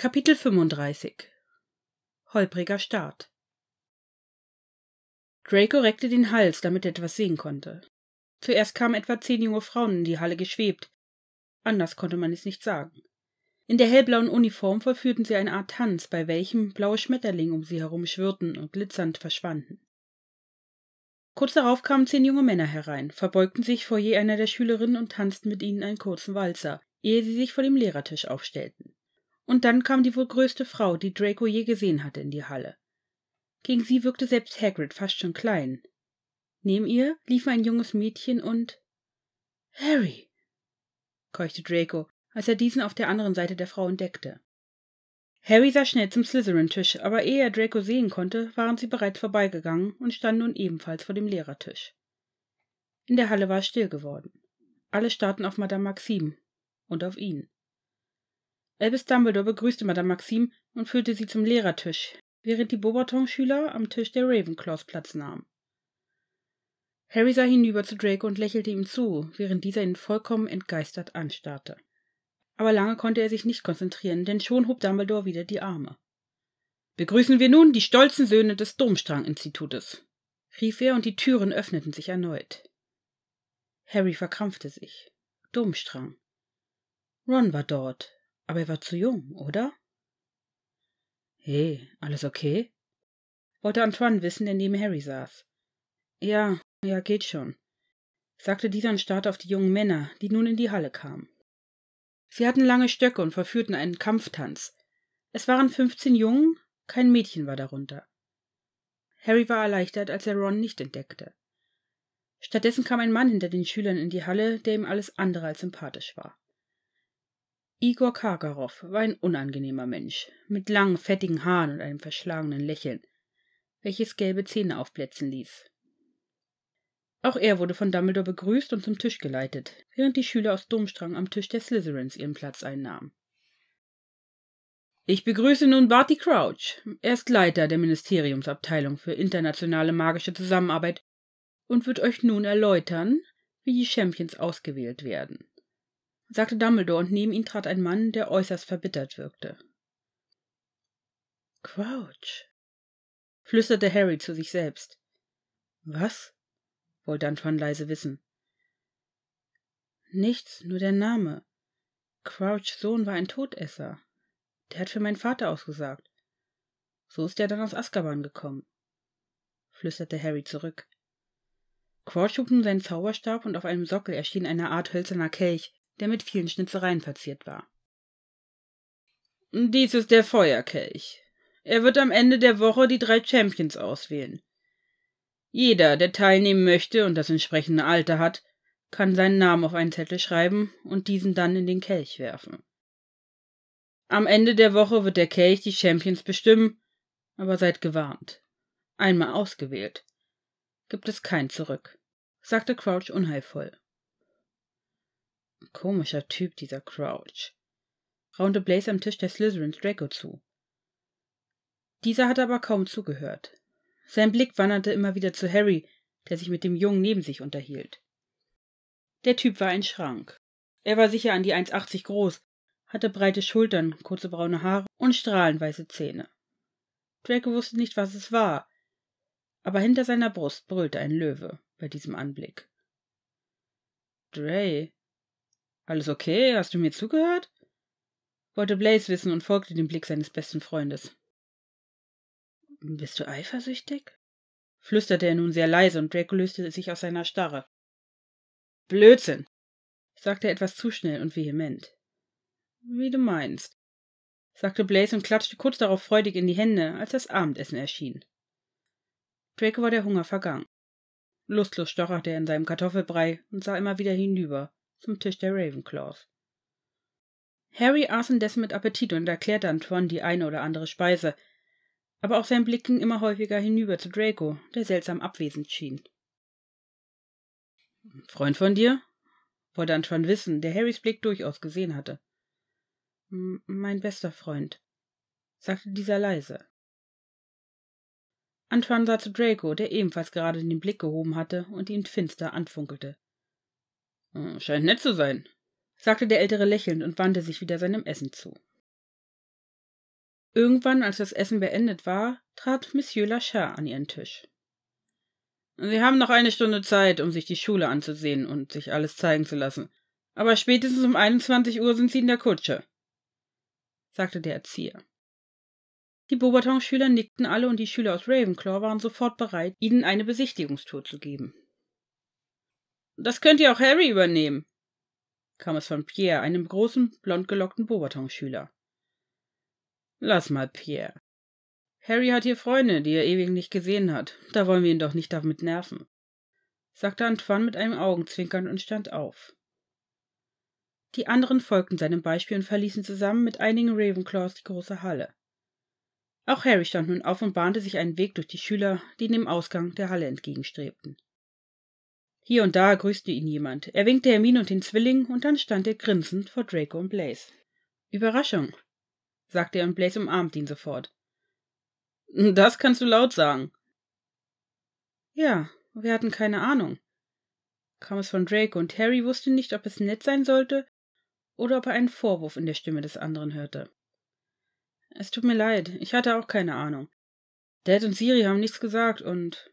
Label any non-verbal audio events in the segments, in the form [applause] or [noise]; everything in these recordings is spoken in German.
Kapitel 35 Holpriger Start Draco reckte den Hals, damit er etwas sehen konnte. Zuerst kamen etwa zehn junge Frauen in die Halle geschwebt. Anders konnte man es nicht sagen. In der hellblauen Uniform vollführten sie eine Art Tanz, bei welchem blaue Schmetterlinge um sie herum schwirrten und glitzernd verschwanden. Kurz darauf kamen zehn junge Männer herein, verbeugten sich vor je einer der Schülerinnen und tanzten mit ihnen einen kurzen Walzer, ehe sie sich vor dem Lehrertisch aufstellten. Und dann kam die wohl größte Frau, die Draco je gesehen hatte, in die Halle. Gegen sie wirkte selbst Hagrid fast schon klein. Neben ihr lief ein junges Mädchen und Harry, keuchte Draco, als er diesen auf der anderen Seite der Frau entdeckte. Harry sah schnell zum Slytherin-Tisch, aber ehe er Draco sehen konnte, waren sie bereits vorbeigegangen und standen nun ebenfalls vor dem Lehrertisch. In der Halle war es still geworden. Alle starrten auf Madame Maxim und auf ihn. Albus Dumbledore begrüßte Madame Maxim und führte sie zum Lehrertisch, während die Bobaton-Schüler am Tisch der Ravenclaws Platz nahmen. Harry sah hinüber zu Draco und lächelte ihm zu, während dieser ihn vollkommen entgeistert anstarrte. Aber lange konnte er sich nicht konzentrieren, denn schon hob Dumbledore wieder die Arme. Begrüßen wir nun die stolzen Söhne des Domstrang-Institutes, rief er, und die Türen öffneten sich erneut. Harry verkrampfte sich. Domstrang. Ron war dort, aber er war zu jung, oder? Hey, alles okay? wollte Antoine wissen, indem Harry saß. Ja, ja, geht schon, sagte dieser und starrte auf die jungen Männer, die nun in die Halle kamen. Sie hatten lange Stöcke und verführten einen Kampftanz. Es waren fünfzehn Jungen, kein Mädchen war darunter. Harry war erleichtert, als er Ron nicht entdeckte. Stattdessen kam ein Mann hinter den Schülern in die Halle, der ihm alles andere als sympathisch war. Igor Karkarow war ein unangenehmer Mensch, mit langen, fettigen Haaren und einem verschlagenen Lächeln, welches gelbe Zähne aufplätzen ließ. Auch er wurde von Dumbledore begrüßt und zum Tisch geleitet, während die Schüler aus Domstrang am Tisch der Slytherins ihren Platz einnahmen. Ich begrüße nun Barty Crouch. Er ist Leiter der Ministeriumsabteilung für internationale magische Zusammenarbeit und wird euch nun erläutern, wie die Champions ausgewählt werden sagte Dumbledore, und neben ihn trat ein Mann, der äußerst verbittert wirkte. Crouch, flüsterte Harry zu sich selbst. Was? wollte Antoine leise wissen. Nichts, nur der Name. Crouchs Sohn war ein Todesser. Der hat für meinen Vater ausgesagt. So ist er dann aus Azkaban gekommen, flüsterte Harry zurück. Crouch schob nun seinen Zauberstab und auf einem Sockel erschien eine Art hölzerner Kelch, der mit vielen Schnitzereien verziert war. Dies ist der Feuerkelch. Er wird am Ende der Woche die drei Champions auswählen. Jeder, der teilnehmen möchte und das entsprechende Alter hat, kann seinen Namen auf einen Zettel schreiben und diesen dann in den Kelch werfen. Am Ende der Woche wird der Kelch die Champions bestimmen, aber seid gewarnt. Einmal ausgewählt. Gibt es kein Zurück, sagte Crouch unheilvoll. Komischer Typ, dieser Crouch, raunte Blaze am Tisch der Slytherins Draco zu. Dieser hatte aber kaum zugehört. Sein Blick wanderte immer wieder zu Harry, der sich mit dem Jungen neben sich unterhielt. Der Typ war ein Schrank. Er war sicher an die 1,80 groß, hatte breite Schultern, kurze braune Haare und strahlenweiße Zähne. Draco wusste nicht, was es war, aber hinter seiner Brust brüllte ein Löwe bei diesem Anblick. Dray, alles okay? Hast du mir zugehört? wollte Blaze wissen und folgte dem Blick seines besten Freundes. Bist du eifersüchtig? flüsterte er nun sehr leise und Drake löste sich aus seiner Starre. Blödsinn, sagte er etwas zu schnell und vehement. Wie du meinst, sagte Blaze und klatschte kurz darauf freudig in die Hände, als das Abendessen erschien. Drake war der Hunger vergangen. Lustlos stocherte er in seinem Kartoffelbrei und sah immer wieder hinüber, zum Tisch der Ravenclaws. Harry aß indessen mit Appetit und erklärte Antoine die eine oder andere Speise, aber auch sein Blick ging immer häufiger hinüber zu Draco, der seltsam abwesend schien. Freund von dir? wollte Antoine wissen, der Harrys Blick durchaus gesehen hatte. Mein bester Freund, sagte dieser leise. Antoine sah zu Draco, der ebenfalls gerade den Blick gehoben hatte und ihn finster anfunkelte. Hm, scheint nett zu sein, sagte der Ältere lächelnd und wandte sich wieder seinem Essen zu. Irgendwann, als das Essen beendet war, trat Monsieur Lachard an ihren Tisch. Sie haben noch eine Stunde Zeit, um sich die Schule anzusehen und sich alles zeigen zu lassen. Aber spätestens um 21 Uhr sind Sie in der Kutsche, sagte der Erzieher. Die Bobertonschüler nickten alle und die Schüler aus Ravenclaw waren sofort bereit, ihnen eine Besichtigungstour zu geben. Das könnt ihr auch Harry übernehmen, kam es von Pierre, einem großen, blondgelockten Bobertonschüler. Lass mal, Pierre. Harry hat hier Freunde, die er ewig nicht gesehen hat. Da wollen wir ihn doch nicht damit nerven, sagte Antoine mit einem Augenzwinkern und stand auf. Die anderen folgten seinem Beispiel und verließen zusammen mit einigen Ravenclaws die große Halle. Auch Harry stand nun auf und bahnte sich einen Weg durch die Schüler, die dem Ausgang der Halle entgegenstrebten. Hier und da grüßte ihn jemand. Er winkte Hermine und den Zwilling, und dann stand er grinsend vor Draco und Blaze. Überraschung, sagte er, und Blaze umarmte ihn sofort. Das kannst du laut sagen. Ja, wir hatten keine Ahnung. Kam es von Draco, und Harry wusste nicht, ob es nett sein sollte oder ob er einen Vorwurf in der Stimme des anderen hörte. Es tut mir leid, ich hatte auch keine Ahnung. Dad und Siri haben nichts gesagt und.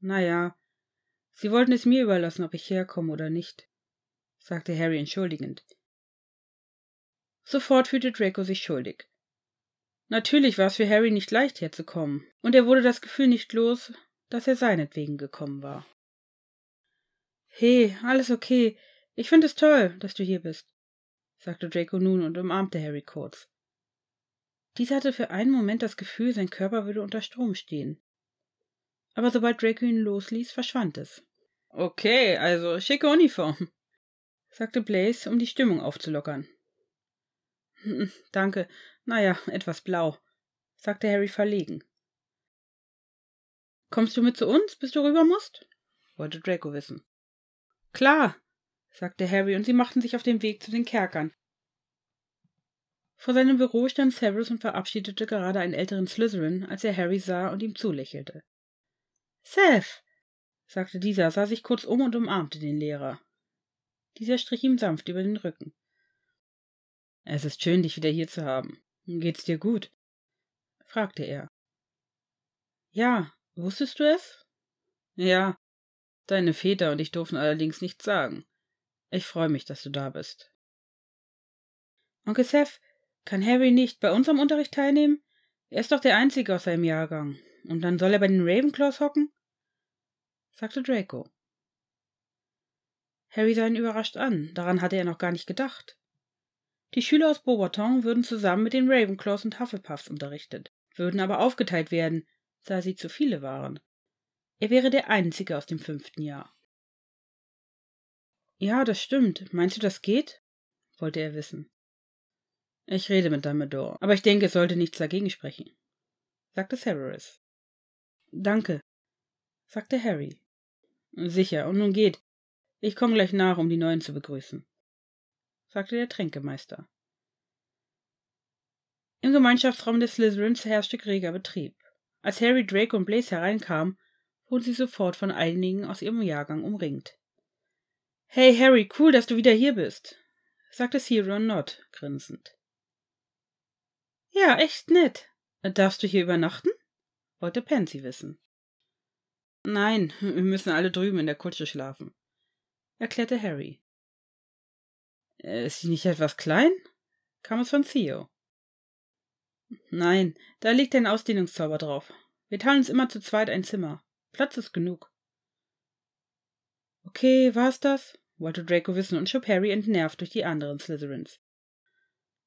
Naja, Sie wollten es mir überlassen, ob ich herkomme oder nicht, sagte Harry entschuldigend. Sofort fühlte Draco sich schuldig. Natürlich war es für Harry nicht leicht herzukommen, und er wurde das Gefühl nicht los, dass er seinetwegen gekommen war. Hey, alles okay. Ich finde es toll, dass du hier bist, sagte Draco nun und umarmte Harry kurz. Dieser hatte für einen Moment das Gefühl, sein Körper würde unter Strom stehen aber sobald Draco ihn losließ, verschwand es. Okay, also schicke Uniform, [laughs] sagte Blaze, um die Stimmung aufzulockern. Hm, danke, naja, etwas blau, sagte Harry verlegen. Kommst du mit zu uns, bis du rüber musst? wollte Draco wissen. Klar, sagte Harry, und sie machten sich auf den Weg zu den Kerkern. Vor seinem Büro stand Severus und verabschiedete gerade einen älteren Slytherin, als er Harry sah und ihm zulächelte. Seth, sagte dieser, sah sich kurz um und umarmte den Lehrer. Dieser strich ihm sanft über den Rücken. Es ist schön, dich wieder hier zu haben. Geht's dir gut? fragte er. Ja, wusstest du es? Ja, deine Väter und ich durften allerdings nichts sagen. Ich freue mich, dass du da bist. Onkel Seth, kann Harry nicht bei unserem Unterricht teilnehmen? Er ist doch der Einzige aus seinem Jahrgang. Und dann soll er bei den Ravenclaws hocken? sagte Draco. Harry sah ihn überrascht an, daran hatte er noch gar nicht gedacht. Die Schüler aus Beauxbatons würden zusammen mit den Ravenclaws und Hufflepuffs unterrichtet, würden aber aufgeteilt werden, da sie zu viele waren. Er wäre der Einzige aus dem fünften Jahr. Ja, das stimmt. Meinst du, das geht? wollte er wissen. Ich rede mit Dumbledore, aber ich denke, es sollte nichts dagegen sprechen, sagte Severus. Danke, sagte Harry. Sicher, und nun geht. Ich komme gleich nach, um die Neuen zu begrüßen, sagte der Tränkemeister. Im Gemeinschaftsraum des Slytherins herrschte reger Betrieb. Als Harry, Drake und Blaze hereinkamen, wurden sie sofort von einigen aus ihrem Jahrgang umringt. Hey Harry, cool, dass du wieder hier bist, sagte Theron Nott grinsend. Ja, echt nett. Darfst du hier übernachten? Wollte Pansy wissen. Nein, [laughs] wir müssen alle drüben in der Kutsche schlafen, erklärte Harry. Äh, ist sie nicht etwas klein? kam es von Theo. Nein, da liegt ein Ausdehnungszauber drauf. Wir teilen uns immer zu zweit ein Zimmer. Platz ist genug. Okay, war's das? wollte Draco wissen und schob Harry entnervt durch die anderen Slytherins.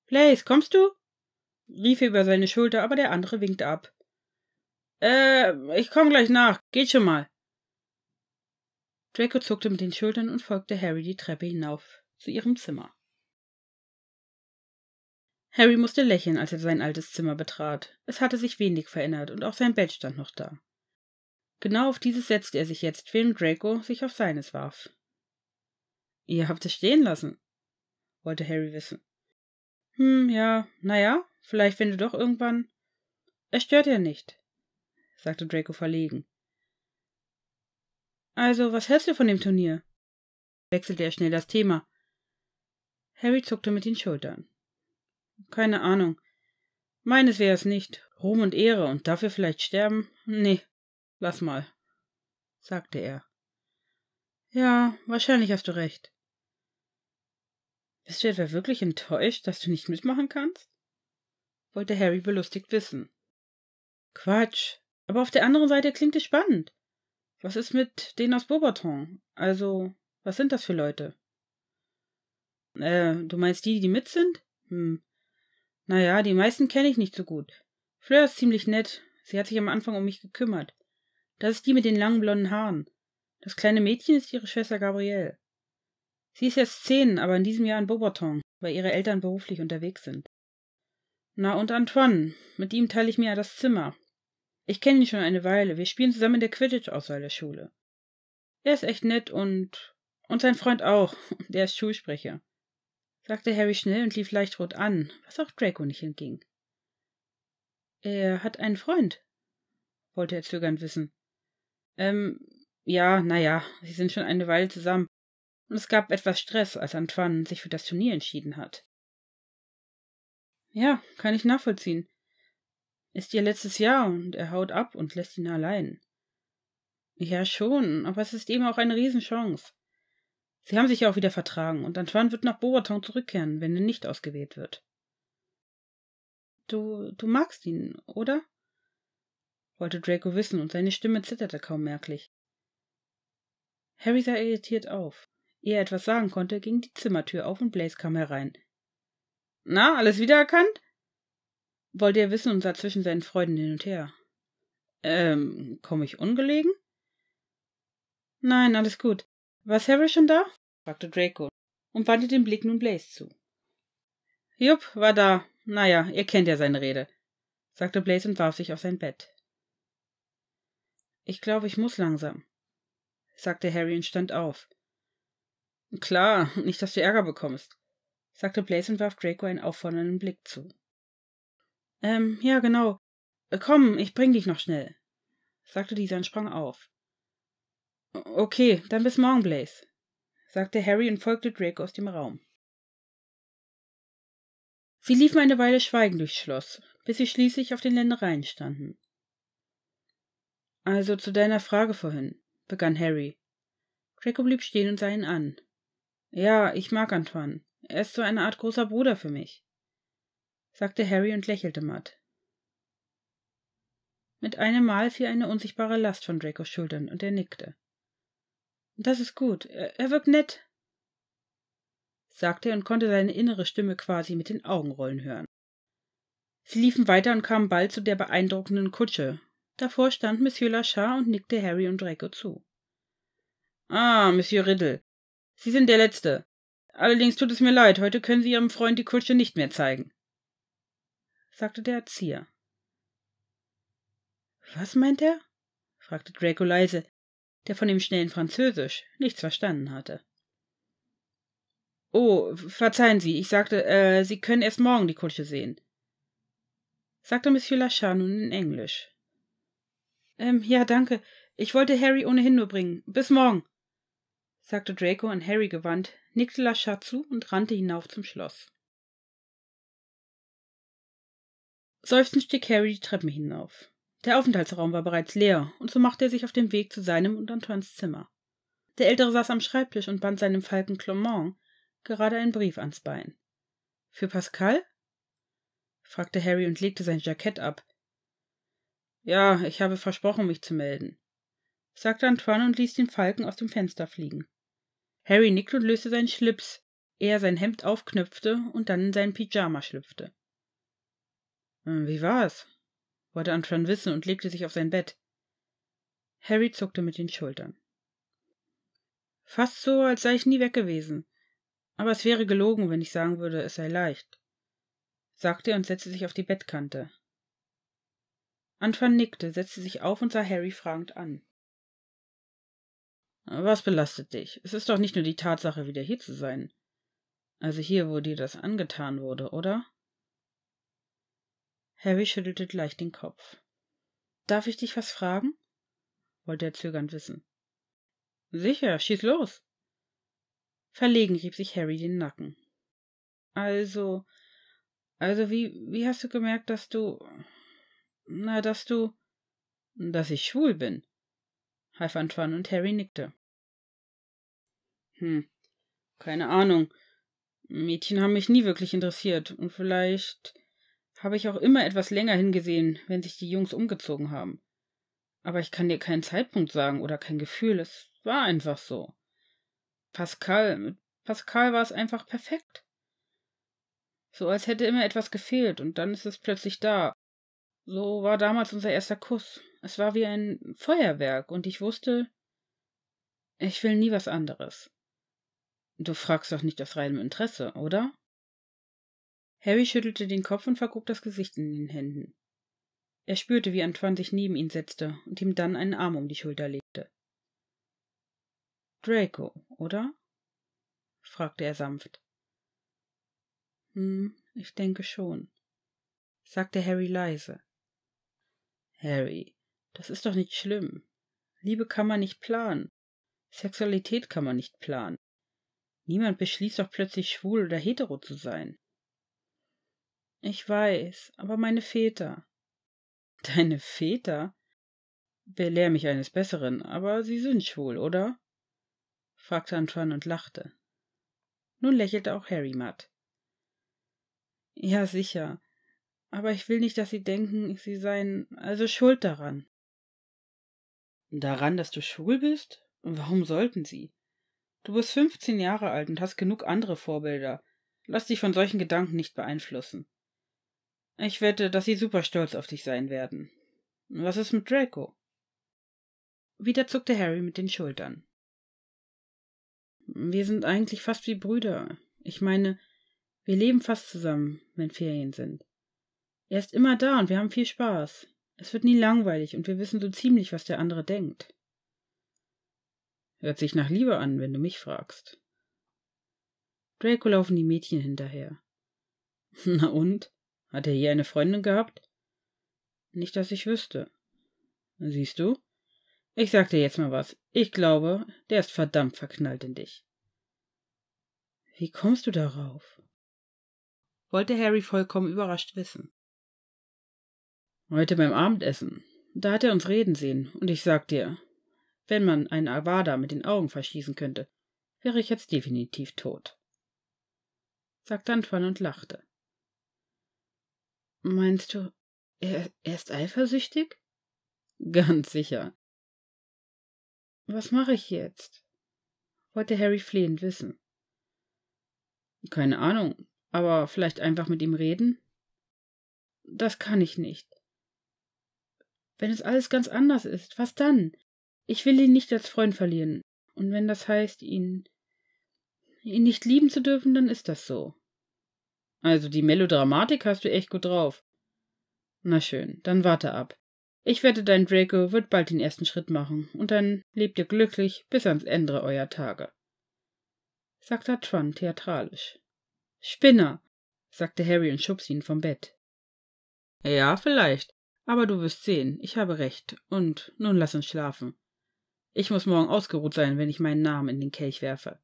Blaze, kommst du? rief er über seine Schulter, aber der andere winkte ab. Äh, ich komm gleich nach. Geht schon mal. Draco zuckte mit den Schultern und folgte Harry die Treppe hinauf zu ihrem Zimmer. Harry musste lächeln, als er sein altes Zimmer betrat. Es hatte sich wenig verändert und auch sein Bett stand noch da. Genau auf dieses setzte er sich jetzt, während Draco sich auf seines warf. Ihr habt es stehen lassen, wollte Harry wissen. Hm, ja, naja, vielleicht wenn du doch irgendwann. Es stört ja nicht sagte Draco verlegen. Also, was hältst du von dem Turnier? wechselte er schnell das Thema. Harry zuckte mit den Schultern. Keine Ahnung. Meines wäre es nicht. Ruhm und Ehre und dafür vielleicht sterben? Nee, lass mal, sagte er. Ja, wahrscheinlich hast du recht. Bist du etwa wirklich enttäuscht, dass du nicht mitmachen kannst? wollte Harry belustigt wissen. Quatsch, aber auf der anderen Seite klingt es spannend. Was ist mit denen aus Bobaton? Also, was sind das für Leute? Äh, du meinst die, die mit sind? Hm. Naja, die meisten kenne ich nicht so gut. Fleur ist ziemlich nett. Sie hat sich am Anfang um mich gekümmert. Das ist die mit den langen blonden Haaren. Das kleine Mädchen ist ihre Schwester Gabrielle. Sie ist erst zehn, aber in diesem Jahr in Bobaton, weil ihre Eltern beruflich unterwegs sind. Na und Antoine, mit ihm teile ich mir ja das Zimmer. Ich kenne ihn schon eine Weile. Wir spielen zusammen in der Quidditch-Auswahl der Schule. Er ist echt nett und. und sein Freund auch. [laughs] Der ist Schulsprecher. sagte Harry schnell und lief leicht rot an, was auch Draco nicht entging. Er hat einen Freund, wollte er zögernd wissen. Ähm, ja, naja, sie sind schon eine Weile zusammen. Und es gab etwas Stress, als Antoine sich für das Turnier entschieden hat. Ja, kann ich nachvollziehen. Ist ihr letztes Jahr und er haut ab und lässt ihn allein. Ja, schon, aber es ist eben auch eine Riesenchance. Sie haben sich ja auch wieder vertragen und Antoine wird nach Beaubaton zurückkehren, wenn er nicht ausgewählt wird. Du, du magst ihn, oder? wollte Draco wissen und seine Stimme zitterte kaum merklich. Harry sah irritiert auf. Ehe er etwas sagen konnte, ging die Zimmertür auf und Blaze kam herein. Na, alles wiedererkannt? wollte er wissen und sah zwischen seinen Freunden hin und her. Ähm, komme ich ungelegen? Nein, alles gut. War Harry schon da? fragte Draco und wandte den Blick nun Blaze zu. Jupp, war da. Naja, ihr kennt ja seine Rede, sagte Blaze und warf sich auf sein Bett. Ich glaube, ich muss langsam, sagte Harry und stand auf. Klar, nicht, dass du Ärger bekommst, sagte Blaze und warf Draco einen auffordernden Blick zu. Ähm, ja, genau. Äh, komm, ich bring dich noch schnell, sagte dieser und sprang auf. Okay, dann bis morgen, Blaze, sagte Harry und folgte Draco aus dem Raum. Sie liefen eine Weile schweigend durchs Schloss, bis sie schließlich auf den Ländereien standen. Also zu deiner Frage vorhin, begann Harry. Draco blieb stehen und sah ihn an. Ja, ich mag Antoine. Er ist so eine Art großer Bruder für mich sagte Harry und lächelte matt. Mit einem Mal fiel eine unsichtbare Last von Dracos Schultern und er nickte. Das ist gut. Er, wirkt nett, sagte er und konnte seine innere Stimme quasi mit den Augenrollen hören. Sie liefen weiter und kamen bald zu der beeindruckenden Kutsche. Davor stand Monsieur Lachar und nickte Harry und Draco zu. Ah, Monsieur Riddle, Sie sind der Letzte. Allerdings tut es mir leid, heute können Sie Ihrem Freund die Kutsche nicht mehr zeigen sagte der Erzieher. Was meint er? fragte Draco leise, der von dem schnellen Französisch nichts verstanden hatte. Oh, verzeihen Sie, ich sagte, äh, Sie können erst morgen die Kutsche sehen, sagte Monsieur Lachat nun in Englisch. Ähm, ja, danke. Ich wollte Harry ohnehin nur bringen. Bis morgen, sagte Draco an Harry gewandt, nickte Lachat zu und rannte hinauf zum Schloss. Seufzend stieg Harry die Treppen hinauf. Der Aufenthaltsraum war bereits leer, und so machte er sich auf den Weg zu seinem und Antoines Zimmer. Der Ältere saß am Schreibtisch und band seinem Falken Clement gerade einen Brief ans Bein. Für Pascal? fragte Harry und legte sein Jackett ab. Ja, ich habe versprochen, mich zu melden, sagte Antoine und ließ den Falken aus dem Fenster fliegen. Harry nickte und löste seinen Schlips, ehe er sein Hemd aufknöpfte und dann in seinen Pyjama schlüpfte. Hm, wie war es? wollte Antoine wissen und legte sich auf sein Bett. Harry zuckte mit den Schultern. Fast so, als sei ich nie weg gewesen. Aber es wäre gelogen, wenn ich sagen würde, es sei leicht, sagte er und setzte sich auf die Bettkante. Antoine nickte, setzte sich auf und sah Harry fragend an. Was belastet dich? Es ist doch nicht nur die Tatsache, wieder hier zu sein. Also hier, wo dir das angetan wurde, oder? Harry schüttelte leicht den Kopf. Darf ich dich was fragen? wollte er zögernd wissen. Sicher, schieß los. Verlegen rieb sich Harry den Nacken. Also, also wie, wie hast du gemerkt, dass du, na, dass du, dass ich schwul bin? half Antoine und Harry nickte. Hm, keine Ahnung. Mädchen haben mich nie wirklich interessiert und vielleicht, habe ich auch immer etwas länger hingesehen, wenn sich die Jungs umgezogen haben. Aber ich kann dir keinen Zeitpunkt sagen oder kein Gefühl, es war einfach so. Pascal, mit Pascal war es einfach perfekt. So als hätte immer etwas gefehlt und dann ist es plötzlich da. So war damals unser erster Kuss. Es war wie ein Feuerwerk und ich wusste, ich will nie was anderes. Du fragst doch nicht aus reinem Interesse, oder? Harry schüttelte den Kopf und vergrub das Gesicht in den Händen. Er spürte, wie Antoine sich neben ihn setzte und ihm dann einen Arm um die Schulter legte. Draco, oder? fragte er sanft. Hm, ich denke schon, sagte Harry leise. Harry, das ist doch nicht schlimm. Liebe kann man nicht planen. Sexualität kann man nicht planen. Niemand beschließt doch plötzlich schwul oder hetero zu sein. Ich weiß, aber meine Väter. Deine Väter? Belehr mich eines Besseren, aber sie sind schwul, oder? fragte Antoine und lachte. Nun lächelte auch Harry matt. Ja, sicher. Aber ich will nicht, dass sie denken, sie seien also schuld daran. Daran, dass du schwul bist? Warum sollten sie? Du bist fünfzehn Jahre alt und hast genug andere Vorbilder. Lass dich von solchen Gedanken nicht beeinflussen. Ich wette, dass sie super stolz auf dich sein werden. Was ist mit Draco? Wieder zuckte Harry mit den Schultern. Wir sind eigentlich fast wie Brüder. Ich meine, wir leben fast zusammen, wenn Ferien sind. Er ist immer da und wir haben viel Spaß. Es wird nie langweilig und wir wissen so ziemlich, was der andere denkt. Hört sich nach Liebe an, wenn du mich fragst. Draco laufen die Mädchen hinterher. [laughs] Na und? Hat er je eine Freundin gehabt? Nicht, dass ich wüsste. Siehst du? Ich sag dir jetzt mal was. Ich glaube, der ist verdammt verknallt in dich. Wie kommst du darauf? wollte Harry vollkommen überrascht wissen. Heute beim Abendessen. Da hat er uns reden sehen, und ich sag dir, wenn man einen Avada mit den Augen verschießen könnte, wäre ich jetzt definitiv tot, sagte Antoine und lachte. Meinst du, er, er ist eifersüchtig? Ganz sicher. Was mache ich jetzt? wollte Harry flehend wissen. Keine Ahnung, aber vielleicht einfach mit ihm reden? Das kann ich nicht. Wenn es alles ganz anders ist, was dann? Ich will ihn nicht als Freund verlieren. Und wenn das heißt, ihn ihn nicht lieben zu dürfen, dann ist das so. Also die Melodramatik hast du echt gut drauf. Na schön, dann warte ab. Ich wette, dein Draco wird bald den ersten Schritt machen, und dann lebt ihr glücklich bis ans Ende eurer Tage. sagte Tron theatralisch. Spinner, sagte Harry und schubs ihn vom Bett. Ja, vielleicht. Aber du wirst sehen, ich habe recht. Und nun lass uns schlafen. Ich muss morgen ausgeruht sein, wenn ich meinen Namen in den Kelch werfe,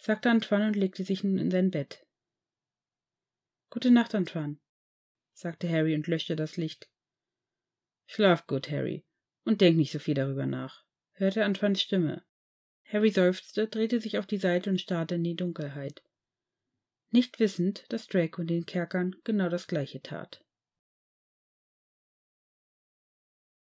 sagte Antoine und legte sich nun in sein Bett. Gute Nacht, Antoine, sagte Harry und löschte das Licht. Schlaf gut, Harry, und denk nicht so viel darüber nach, hörte Antoines Stimme. Harry seufzte, drehte sich auf die Seite und starrte in die Dunkelheit, nicht wissend, dass Draco in den Kerkern genau das gleiche tat.